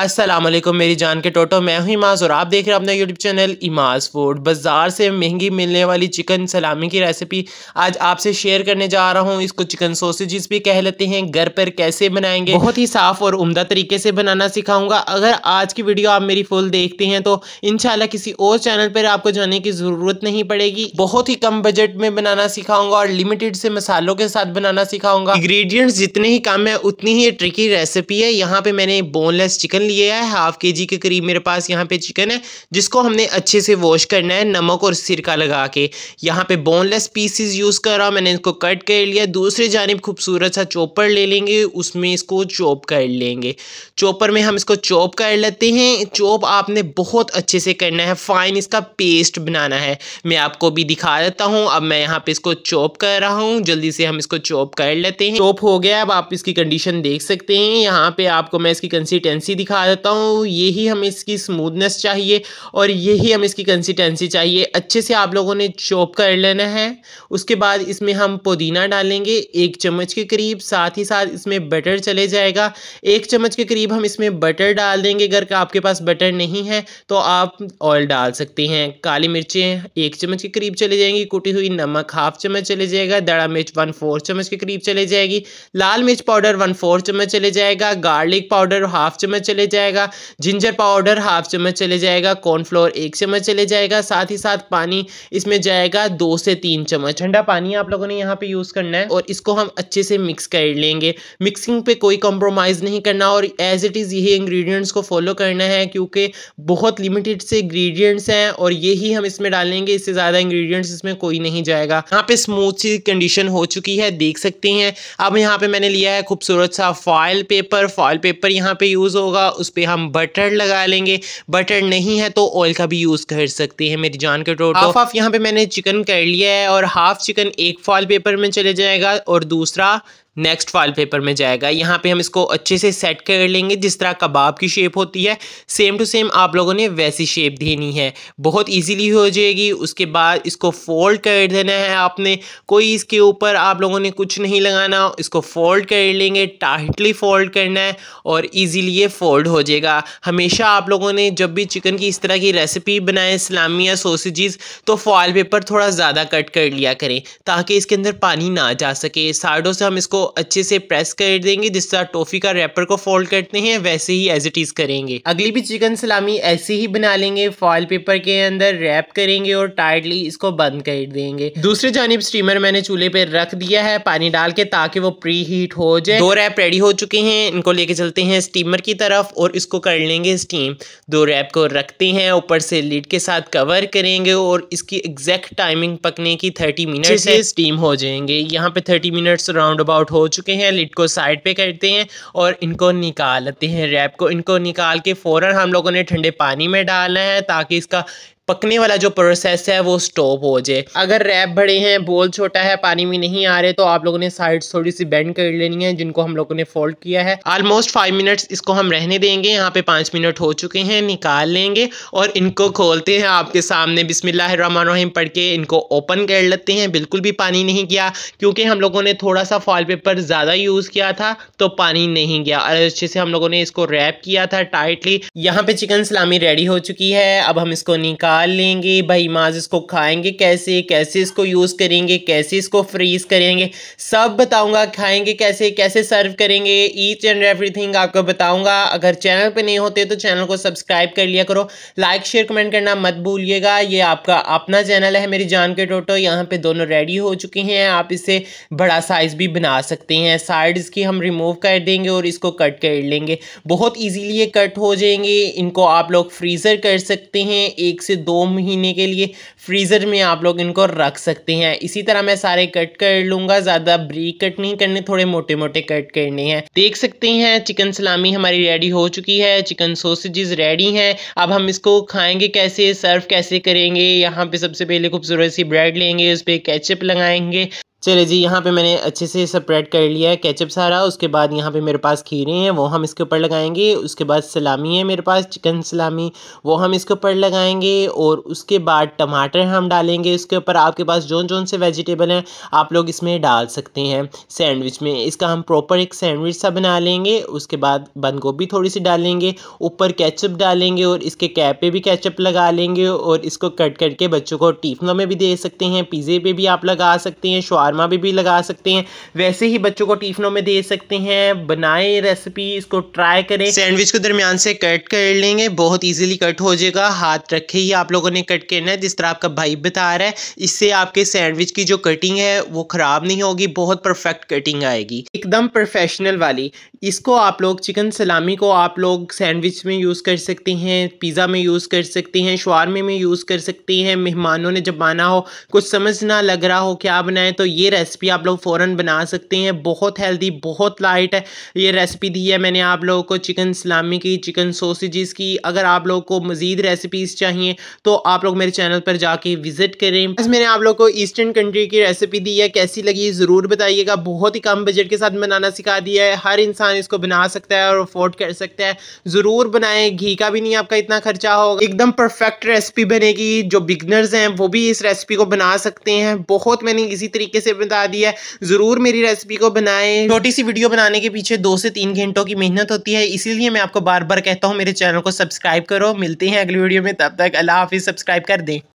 असलम मेरी जान के टोटो मैं हूं इमाज और आप देख रहे हैं अपना यूट्यूब चैनल इमाज फूड बाज़ार से महंगी मिलने वाली चिकन सलामी की रेसिपी आज आपसे शेयर करने जा रहा हूं इसको चिकन सोसेजेस भी कह लेते हैं घर पर कैसे बनाएंगे बहुत ही साफ़ और उम्दा तरीके से बनाना सिखाऊंगा अगर आज की वीडियो आप मेरी फुल देखते हैं तो इनशाला किसी और चैनल पर आपको जाने की ज़रूरत नहीं पड़ेगी बहुत ही कम बजट में बनाना सिखाऊंगा और लिमिटेड से मसालों के साथ बनाना सिखाऊंगा इंग्रीडियंट्स जितने ही कम है उतनी ही ट्रिकी रेसिपी है यहाँ पर मैंने बोनलेस चिकन चिकन लिया है हाफ के जी के करीब मेरे पास यहाँ पे चिकन है जिसको हमने अच्छे से वॉश करना है नमक और सिरका लगा के यहाँ पे बोनलेस पीसीज यूज़ कर रहा हूँ मैंने इसको कट कर लिया दूसरी जानब खूबसूरत सा चॉपर ले लेंगे उसमें इसको चॉप कर लेंगे चॉपर में हम इसको चॉप कर लेते हैं चॉप आपने बहुत अच्छे से करना है फाइन इसका पेस्ट बनाना है मैं आपको भी दिखा देता हूँ अब मैं यहाँ पे इसको चॉप कर रहा हूँ जल्दी से हम इसको चॉप कर लेते हैं चॉप हो गया अब आप इसकी कंडीशन देख सकते हैं यहाँ पे आपको मैं इसकी कंसिस्टेंसी दिखा दिखा देता हूँ यही हमें इसकी स्मूदनेस चाहिए और यही हमें इसकी कंसिस्टेंसी चाहिए अच्छे से आप लोगों ने चॉप कर लेना है उसके बाद इसमें हम पुदीना डालेंगे एक चम्मच के करीब साथ ही साथ इसमें बटर चले जाएगा एक चम्मच के करीब हम इसमें बटर डाल देंगे अगर आपके पास बटर नहीं है तो आप ऑयल डाल सकते हैं काली मिर्चें एक चम्मच के करीब चले जाएंगी कुटी हुई नमक हाफ चम्मच चले जाएगा दड़ा मिर्च वन फोर चम्मच के करीब चले जाएगी लाल मिर्च पाउडर वन फोर चम्मच चले जाएगा गार्लिक पाउडर हाफ चम्मच चले चले जाएगा जिंजर पाउडर हाफ चम्मच चले जाएगा कॉर्नफ्लोर एक चम्मच चले जाएगा साथ ही साथ पानी इसमें जाएगा दो से तीन चम्मच ठंडा पानी आप लोगों ने यहाँ पे यूज़ करना है और इसको हम अच्छे से मिक्स कर लेंगे मिक्सिंग पे कोई कॉम्प्रोमाइज़ नहीं करना और एज इट इज़ यही इंग्रेडिएंट्स को फॉलो करना है क्योंकि बहुत लिमिटेड से इंग्रेडिएंट्स हैं और यही हम इसमें डालेंगे इससे ज़्यादा इंग्रेडिएंट्स इसमें कोई नहीं जाएगा यहाँ पे स्मूथ सी कंडीशन हो चुकी है देख सकते हैं अब यहाँ पे मैंने लिया है खूबसूरत सा फॉयल पेपर फॉयल पेपर यहाँ पे यूज़ होगा उस पर हम बटर लगा लेंगे बटर नहीं है तो ऑयल का भी यूज़ कर सकते हैं मेरी जान के टोटो हाफ हाफ यहाँ पे मैंने चिकन कर लिया है और हाफ चिकन एक फॉल पेपर में चले जाएगा और दूसरा नेक्स्ट वाल पेपर में जाएगा यहाँ पे हम इसको अच्छे से सेट कर लेंगे जिस तरह कबाब की शेप होती है सेम टू सेम आप लोगों ने वैसी शेप देनी है बहुत इजीली हो जाएगी उसके बाद इसको फोल्ड कर देना है आपने कोई इसके ऊपर आप लोगों ने कुछ नहीं लगाना इसको फोल्ड कर लेंगे टाइटली फोल्ड करना है और ईजीली ये फोल्ड हो जाएगा हमेशा आप लोगों ने जब भी चिकन की इस तरह की रेसिपी बनाए इस्लामिया सोसेजेस तो फॉल पेपर थोड़ा ज़्यादा कट कर लिया करें ताकि इसके अंदर पानी ना जा सके साइडों से हम इसको अच्छे से प्रेस कर देंगे जिस तरह टोफी का रैपर को फोल्ड करते हैं वैसे ही एज इट इज़ करेंगे अगली भी चिकन सलामी ऐसे ही बना लेंगे फॉइल पेपर के अंदर रैप करेंगे और टाइटली इसको बंद कर देंगे दूसरे जानब स्टीमर मैंने चूल्हे पर रख दिया है पानी डाल के ताकि वो प्री हीट हो जाए दो रैप रेडी हो चुके हैं इनको लेके चलते हैं स्टीमर की तरफ और इसको कर लेंगे स्टीम दो रैप को रखते हैं ऊपर से लीड के साथ कवर करेंगे और इसकी एग्जैक्ट टाइमिंग पकने की थर्टी मिनट से स्टीम हो जाएंगे यहाँ पे थर्टी मिनट्स राउंड अबाउट हो चुके हैं लिट को साइड पे करते हैं और इनको निकालते हैं रैप को इनको निकाल के फ़ौर हम लोगों ने ठंडे पानी में डालना है ताकि इसका पकने वाला जो प्रोसेस है वो स्टॉप हो जाए अगर रैप बड़े हैं बोल छोटा है पानी में नहीं आ रहे तो आप लोगों ने साइड थोड़ी सी बेंड कर लेनी है जिनको हम लोगों ने फोल्ड किया है ऑलमोस्ट फाइव मिनट्स इसको हम रहने देंगे यहाँ पे पाँच मिनट हो चुके हैं निकाल लेंगे और इनको खोलते हैं आपके सामने बिसमिल्लाम पढ़ के इनको ओपन कर लेते हैं बिल्कुल भी पानी नहीं गया क्योंकि हम लोगों ने थोड़ा सा फॉल पेपर ज़्यादा यूज़ किया था तो पानी नहीं गया और अच्छे से हम लोगों ने इसको रैप किया था टाइटली यहाँ पे चिकन सलामी रेडी हो चुकी है अब हम इसको निकाल निकाल लेंगे भाई माज इसको खाएंगे कैसे कैसे इसको यूज़ करेंगे कैसे इसको फ्रीज़ करेंगे सब बताऊंगा खाएंगे कैसे कैसे सर्व करेंगे ईच एंड एवरीथिंग आपको बताऊंगा अगर चैनल पे नहीं होते तो चैनल को सब्सक्राइब कर लिया करो लाइक शेयर कमेंट करना मत भूलिएगा ये आपका अपना चैनल है मेरी जान के टोटो यहाँ पर दोनों रेडी हो चुके हैं आप इसे बड़ा साइज़ भी बना सकते हैं साइड इसकी हम रिमूव कर देंगे और इसको कट कर लेंगे बहुत ईजीली ये कट हो जाएंगे इनको आप लोग फ्रीज़र कर सकते हैं एक से दो महीने के लिए फ्रीज़र में आप लोग इनको रख सकते हैं इसी तरह मैं सारे कट कर लूँगा ज़्यादा ब्रीक कट नहीं करने थोड़े मोटे मोटे कट करने हैं देख सकते हैं चिकन सलामी हमारी रेडी हो चुकी है चिकन सोसेजेस रेडी हैं अब हम इसको खाएंगे कैसे सर्व कैसे करेंगे यहाँ पे सबसे पहले खूबसूरत सी ब्रेड लेंगे उस पर कैचअप लगाएंगे चले जी यहाँ पे मैंने अच्छे से स्प्रेड कर लिया है केचप सारा उसके बाद यहाँ पे मेरे पास खीरे हैं वो हम इसके ऊपर लगाएंगे उसके बाद सलामी है मेरे पास चिकन सलामी वो हम इसके ऊपर लगाएंगे और उसके बाद टमाटर हम डालेंगे उसके ऊपर आपके पास जो जौन से वेजिटेबल हैं आप लोग इसमें डाल सकते हैं सैंडविच में इसका हम प्रॉपर एक सैंडविच सा बना लेंगे उसके बाद बंद गोभी थोड़ी सी डालेंगे ऊपर कैचअप डालेंगे और इसके कैप पर भी कैचअप लगा लेंगे और इसको कट करके बच्चों को टिफिनों में भी दे सकते हैं पिज़्ज़े पर भी आप लगा सकते हैं शुआर शारमा भी, भी लगा सकते हैं वैसे ही बच्चों को टिफिनों में दे सकते हैं बनाए रेसिपी इसको ट्राई करें सैंडविच को दरमियान से कट कर लेंगे बहुत ईजिली कट हो जाएगा हाथ रखे ही आप लोगों ने कट करना है जिस तरह आपका भाई बता रहा है इससे आपके सैंडविच की जो कटिंग है वो ख़राब नहीं होगी बहुत परफेक्ट कटिंग आएगी एकदम प्रोफेशनल वाली इसको आप लोग चिकन सलामी को आप लोग सैंडविच में यूज़ कर सकते हैं पिज़्ज़ा में यूज़ कर सकते हैं शवारमे में यूज़ कर सकते हैं मेहमानों ने जब आना हो कुछ समझ ना लग रहा हो क्या बनाए तो ये ये रेसिपी आप लोग फ़ौर बना सकते हैं बहुत हेल्दी बहुत लाइट है ये रेसिपी दी है मैंने आप लोगों को चिकन सलामी की चिकन सोसेजेस की अगर आप लोगों को मज़ीद रेसिपीज़ चाहिए तो आप लोग मेरे चैनल पर जाके विज़िट करें बस मैंने आप लोग को ईस्टर्न कंट्री की रेसिपी दी है कैसी लगी ज़रूर बताइएगा बहुत ही कम बजट के साथ बनाना सिखा दिया है हर इंसान इसको बना सकता है और अफोर्ड कर सकता है ज़रूर बनाएं घी का भी नहीं आपका इतना खर्चा होगा एकदम परफेक्ट रेसिपी बनेगी जो बिगनर्स हैं वो भी इस रेसिपी को बना सकते हैं बहुत मैंने इसी तरीके से से बता दिया है ज़रूर मेरी रेसिपी को बनाएं छोटी सी वीडियो बनाने के पीछे दो से तीन घंटों की मेहनत होती है इसीलिए मैं आपको बार बार कहता हूँ मेरे चैनल को सब्सक्राइब करो मिलते हैं अगली वीडियो में तब तक अल्लाह हाफिज़ सब्सक्राइब कर दें